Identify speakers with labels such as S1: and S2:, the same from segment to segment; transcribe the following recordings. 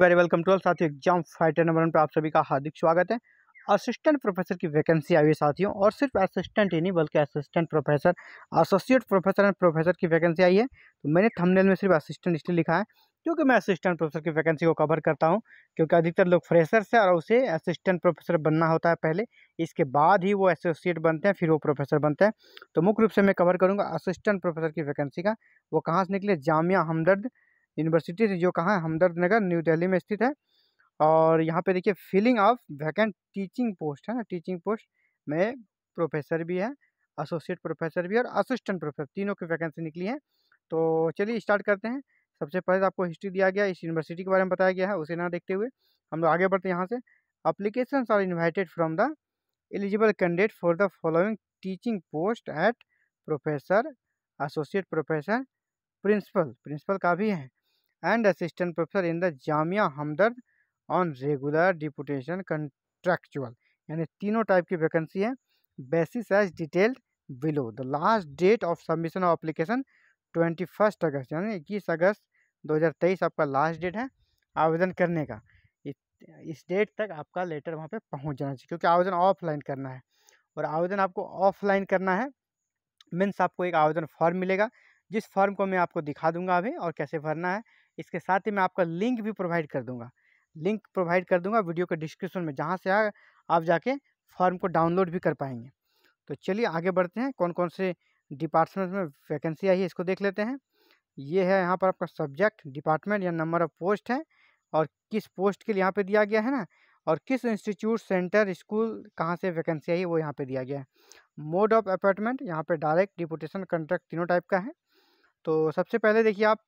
S1: very welcome to all साथियों exam fighter number one पर आप सभी का हार्दिक स्वागत है असिस्टेंट प्रोफेसर की वैकेंसी आई है साथियों और सिर्फ असिस्टेंट ही नहीं बल्कि assistant professor associate professor and professor की वैकेंसी आई है तो मैंने थंबनेल में सिर्फ असिस्टेंट इसलिए लिखा है क्योंकि मैं असिस्टेंट प्रोफेसर की वैकेंसी को कवर करता हूँ क्योंकि अधिकतर लोग फ्रेशर से और उसे असिस्टेंट प्रोफेसर बनना होता है पहले इसके बाद ही वो एसोसिएट बनते हैं फिर वो प्रोफेसर बनते हैं तो मुख्य रूप से मैं कवर करूँगा असिस्टेंट प्रोफेसर की वैकेंसी का वो कहाँ से निकले जामिया हमदर्द यूनिवर्सिटी जो कहाँ है हमदर्द नगर न्यू दिल्ली में स्थित है और यहाँ पे देखिए filling of vacant teaching post है ना टीचिंग पोस्ट में प्रोफेसर भी है एसोसिएट प्रोफेसर भी और असिस्टेंट प्रोफेसर तीनों की वैकेंसी निकली है तो चलिए स्टार्ट करते हैं सबसे पहले तो आपको हिस्ट्री दिया गया इस यूनिवर्सिटी के बारे में बताया गया है उसे ना देखते हुए हम लोग आगे बढ़ते हैं यहाँ से application are invited from the eligible candidate for the following teaching post at professor associate professor principal principal का भी है and assistant professor in the Jamia Hamdard on regular deputation contractual यानी तीनों टाइप की वैकेंसी है basis as detailed below the last date of submission of application twenty first August यानी इक्कीस अगस्त 2023 आपका लास्ट डेट है आवेदन करने का इस डेट तक आपका लेटर वहाँ पे पहुँच जाना चाहिए क्योंकि आवेदन ऑफलाइन करना है और आवेदन आपको ऑफलाइन करना है मीन्स आपको एक आवेदन फॉर्म मिलेगा जिस फॉर्म को मैं आपको दिखा दूंगा अभी और कैसे भरना है इसके साथ ही मैं आपका लिंक भी प्रोवाइड कर दूँगा लिंक प्रोवाइड कर दूँगा वीडियो के डिस्क्रिप्शन में जहाँ से आ, आप जाके फॉर्म को डाउनलोड भी कर पाएंगे तो चलिए आगे बढ़ते हैं कौन कौन से डिपार्टमेंट में वैकेंसी आई है इसको देख लेते हैं ये है यहाँ पर आपका सब्जेक्ट डिपार्टमेंट या नंबर ऑफ पोस्ट है और किस पोस्ट के लिए यहाँ पर दिया गया है ना और किस इंस्टीट्यूट सेंटर स्कूल कहाँ से वैकेंसी आई है वो यहाँ पे दिया गया है मोड ऑफ अपॉइंटमेंट यहाँ पे डायरेक्ट डिपुटेशन कंट्रैक्ट तीनों टाइप का है तो सबसे पहले देखिए आप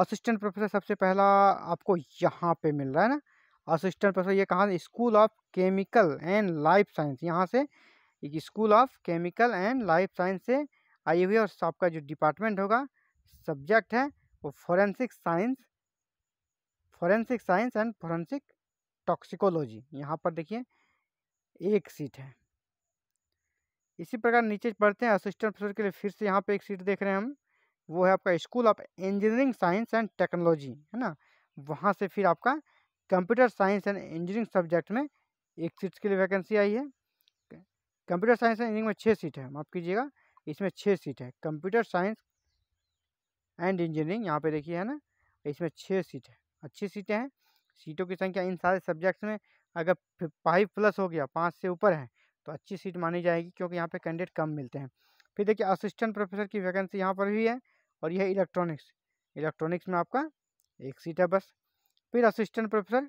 S1: असिस्टेंट प्रोफेसर सबसे पहला आपको यहाँ पे मिल रहा है ना असिस्टेंट प्रोफेसर ये कहाँ school of chemical and life science यहाँ से school of chemical and life science से आई हुई और आपका जो डिपार्टमेंट होगा सब्जेक्ट है वो forensic science forensic science and forensic toxicology यहाँ पर देखिए एक सीट है इसी प्रकार नीचे पढ़ते हैं असिस्टेंट प्रोफेसर के लिए फिर से यहाँ पे एक सीट देख रहे हैं हम वो है आपका school of engineering science and technology है ना वहाँ से फिर आपका computer science and engineering subject में एक सीट के लिए वैकेंसी आई है कंप्यूटर साइंस एंड इंजीनियरिंग में छः सीट है माफ़ कीजिएगा इसमें छः सीट है कंप्यूटर साइंस एंड इंजीनियरिंग यहाँ पे देखिए है ना इसमें छः सीट है अच्छी सीटें हैं सीटों की संख्या इन सारे सब्जेक्ट्स में अगर फाइव प्लस हो गया पाँच से ऊपर है तो अच्छी सीट मानी जाएगी क्योंकि यहाँ पर कैंडिडेट कम मिलते हैं फिर देखिए असिस्टेंट प्रोफेसर की वैकेंसी यहाँ पर भी है और यह इलेक्ट्रॉनिक्स इलेक्ट्रॉनिक्स में आपका एक सीट है बस फिर असिस्टेंट प्रोफेसर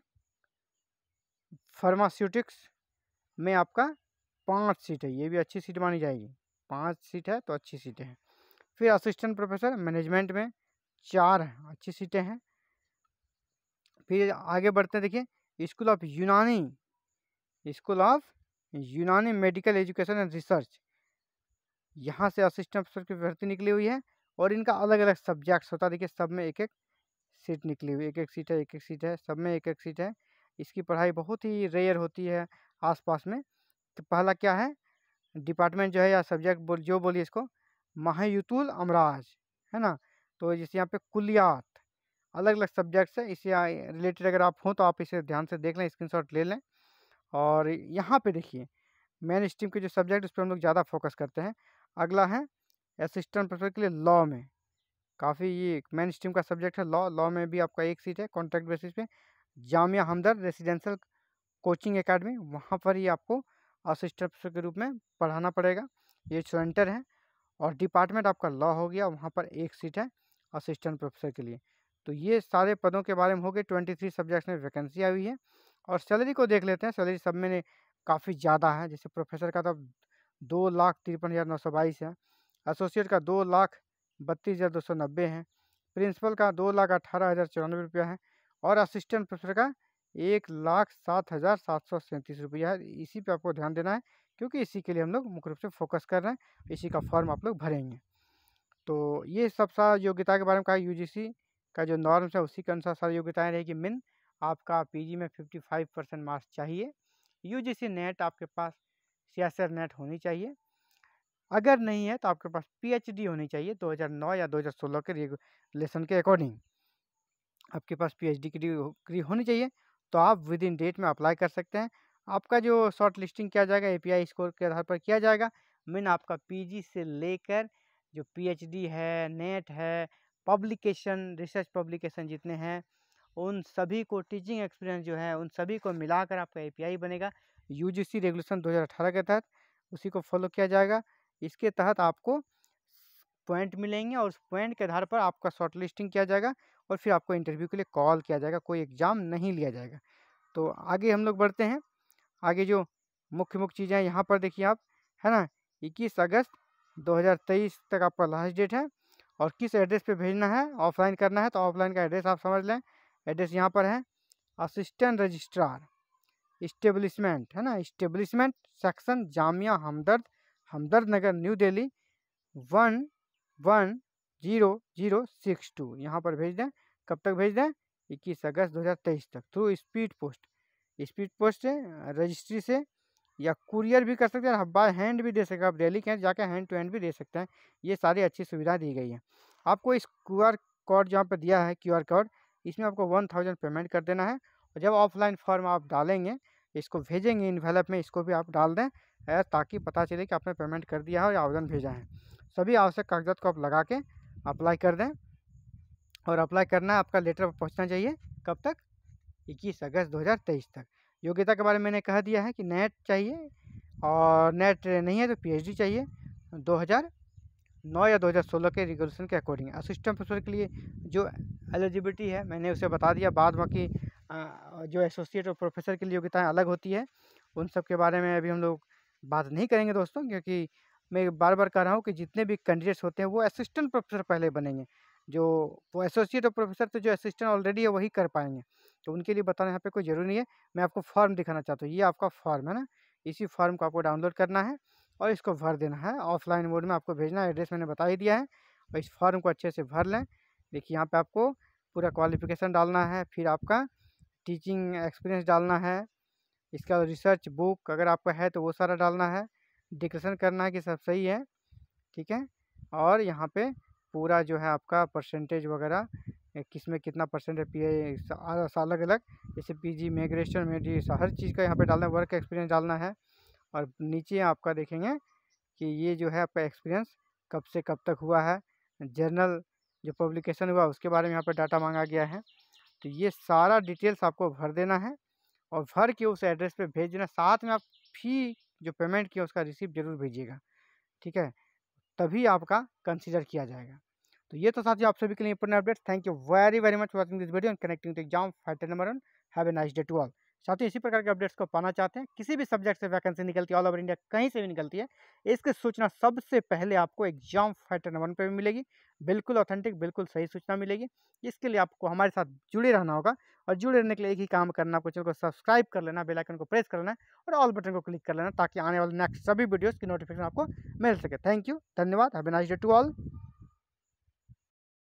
S1: फार्मास्यूटिक्स में आपका पाँच सीट है ये भी अच्छी सीट मानी जाएगी पाँच सीट है तो अच्छी सीटें हैं फिर असिस्टेंट प्रोफेसर मैनेजमेंट में चार हैं अच्छी सीटें हैं फिर आगे बढ़ते हैं देखिए school of Unani school of Unani medical education and research यहाँ से असिस्टेंट प्रोफेसर की भर्ती निकली हुई है और इनका अलग अलग सब्जेक्ट्स होता है देखिए सब में एक एक सीट निकली हुई एक एक सीट है एक एक सीट है सब में एक एक सीट है इसकी पढ़ाई बहुत ही रेयर होती है आसपास में तो पहला क्या है डिपार्टमेंट जो है या सब्जेक्ट बोल जो बोलिए इसको महायुतुल अमराज है ना तो जैसे यहाँ पे कुलियात अलग अलग सब्जेक्ट्स है इसे रिलेटेड अगर आप हों तो आप इसे ध्यान से देख लें शॉट ले लें और यहाँ पर देखिए मेन स्ट्रीम के जो सब्जेक्ट उस पर हम लोग ज़्यादा फोकस करते हैं अगला है असिस्टेंट प्रोफेसर के लिए लॉ में काफ़ी ये मेन स्ट्रीम का सब्जेक्ट है लॉ लॉ में भी आपका एक सीट है कॉन्ट्रैक्ट बेसिस पे Jamia Hamdard residential coaching academy वहाँ पर ही आपको असिस्टेंट प्रोफेसर के रूप में पढ़ाना पड़ेगा ये सेंटर है और डिपार्टमेंट आपका लॉ हो गया वहाँ पर एक सीट है असिस्टेंट प्रोफेसर के लिए तो ये सारे पदों के बारे में हो गए ट्वेंटी थ्री सब्जेक्ट्स में वैकेंसी आई हुई है और सैलरी को देख लेते हैं सैलरी सब में काफ़ी ज़्यादा है जैसे प्रोफेसर का तो दो लाख तिरपन हज़ार नौ सौ बाईस है एसोसिएट का दो लाख बत्तीस हज़ार दो सौ नब्बे है प्रिंसिपल का दो लाख अठारह हज़ार चौरानवे रुपया है और असिस्टेंट प्रोफेसर का एक लाख सात हज़ार सात सौ सैंतीस रुपया है इसी पे आपको ध्यान देना है क्योंकि इसी के लिए हम लोग मुख्य रूप से फोकस कर रहे हैं इसी का फॉर्म आप लोग भरेंगे तो ये सब सारा योग्यता के बारे में कहा सी का जो नॉर्म्स है उसी के अनुसार सारी योग्यताएँ रहेगी मेन आपका जी में फाइव परसेंट मार्क्स चाहिए सी नेट आपके पास सियासर नेट होनी चाहिए अगर नहीं है तो आपके पास पीएचडी होनी चाहिए 2009 या 2016 के रेगुलेशन के अकॉर्डिंग आपके पास पीएचडी की डिग्री होनी चाहिए तो आप विद इन डेट में अप्लाई कर सकते हैं आपका जो शॉर्ट लिस्टिंग किया जाएगा एपीआई स्कोर के आधार पर किया जाएगा मीन आपका पीजी से लेकर जो पीएचडी है नेट है पब्लिकेशन रिसर्च पब्लिकेशन जितने हैं उन सभी को टीचिंग एक्सपीरियंस जो है उन सभी को मिलाकर आपका ए बनेगा यू रेगुलेशन दो के तहत उसी को फॉलो किया जाएगा इसके तहत आपको पॉइंट मिलेंगे और उस पॉइंट के आधार पर आपका शॉर्ट लिस्टिंग किया जाएगा और फिर आपको इंटरव्यू के लिए कॉल किया जाएगा कोई एग्ज़ाम नहीं लिया जाएगा तो आगे हम लोग बढ़ते हैं आगे जो मुख्य मुख्य चीज़ें हैं यहाँ पर देखिए आप है ना इक्कीस अगस्त 2023 तक आपका लास्ट डेट है और किस एड्रेस पे भेजना है ऑफलाइन करना है तो ऑफलाइन का एड्रेस आप समझ लें एड्रेस यहाँ पर है असिस्टेंट रजिस्ट्रार इस्टेब्लिशमेंट है ना establishment section Jamia Hamdard Hamdard Nagar new Delhi one one zero zero six two यहाँ पर भेज दें कब तक भेज दें इक्कीस अगस्त दो हज़ार तेईस तक through speed post speed post से रजिस्ट्री से या कुरियर भी कर सकते हैं बाय हैंड भी दे सकते हैं आप डेली के जाकर हैंड टू हैंड भी दे सकते हैं ये सारी अच्छी सुविधा दी गई है आपको इस क्यू आर कोड यहाँ पर दिया है क्यू आर कोड इसमें आपको वन थाउजेंड पेमेंट कर देना है और जब ऑफलाइन फॉर्म आप डालेंगे इसको भेजेंगे इन में इसको भी आप डाल दें ताकि पता चले कि आपने पेमेंट कर दिया है और आवेदन भेजा है सभी आवश्यक कागजात को आप लगा के अप्लाई कर दें और अप्लाई करना आपका लेटर पर पहुँचना चाहिए कब तक इक्कीस अगस्त दो तक योग्यता के बारे में मैंने कह दिया है कि नेट चाहिए और नेट नहीं है तो पी चाहिए दो 9 या 2016 के रेगुलेशन के अकॉर्डिंग असिस्टेंट प्रोफेसर के लिए जो एलिजिबिलिटी है मैंने उसे बता दिया बाद बाकी जो एसोसिएट और प्रोफेसर की योग्यताएँ अलग होती है उन सब के बारे में अभी हम लोग बात नहीं करेंगे दोस्तों क्योंकि मैं बार बार कह रहा हूँ कि जितने भी कैंडिडेट्स होते हैं वो असिस्टेंट प्रोफेसर पहले बनेंगे जो वो एसोसिएट और प्रोफेसर तो जो असिस्टेंट ऑलरेडी है वही कर पाएंगे तो उनके लिए बताना यहाँ पे कोई ज़रूरी नहीं है मैं आपको फॉर्म दिखाना चाहता हूँ ये आपका फॉर्म है ना इसी फॉर्म को आपको डाउनलोड करना है और इसको भर देना है ऑफलाइन मोड में आपको भेजना है एड्रेस मैंने बता ही दिया है और इस फॉर्म को अच्छे से भर लें देखिए यहाँ पर आपको पूरा क्वालिफिकेशन डालना है फिर आपका टीचिंग एक्सपीरियंस डालना है इसका रिसर्च बुक अगर आपका है तो वो सारा डालना है डिक्लेशन करना है कि सब सही है ठीक है और यहाँ पे पूरा जो है आपका परसेंटेज वगैरह किस में कितना परसेंट है पी साल अलग अलग जैसे पी जी में ग्रेजुएशन में हर चीज़ का यहाँ पे डालना है वर्क एक्सपीरियंस डालना है और नीचे आपका देखेंगे कि ये जो है आपका एक्सपीरियंस कब से कब तक हुआ है जर्नल जो पब्लिकेशन हुआ उसके बारे में यहाँ पर डाटा मांगा गया है तो ये सारा डिटेल्स आपको भर देना है और भर के उस एड्रेस पे भेज देना साथ में आप फी जो पेमेंट किया उसका रिसिप्ट जरूर भेजिएगा ठीक है तभी आपका कंसिडर किया जाएगा तो ये तो ही आप सभी के लिए important update thank you very very much watching this video and connecting to exam fighter number one have a nice day to all साथियों इसी प्रकार के अपडेट्स को पाना चाहते हैं किसी भी सब्जेक्ट से वैकेंसी निकलती है ऑल ओवर इंडिया कहीं से भी निकलती है इसकी सूचना सबसे पहले आपको एग्जाम फाइटर नंबर पर भी मिलेगी बिल्कुल ऑथेंटिक बिल्कुल सही सूचना मिलेगी इसके लिए आपको हमारे साथ जुड़े रहना होगा और जुड़े रहने के लिए एक ही काम करना आपको चैनल को सब्सक्राइब कर लेना बेल आइकन को प्रेस कर लेना और ऑल बटन को क्लिक कर लेना ताकि आने वाले नेक्स्ट सभी वीडियोज़ की नोटिफिकेशन आपको मिल सके थैंक यू धन्यवाद have nice day to all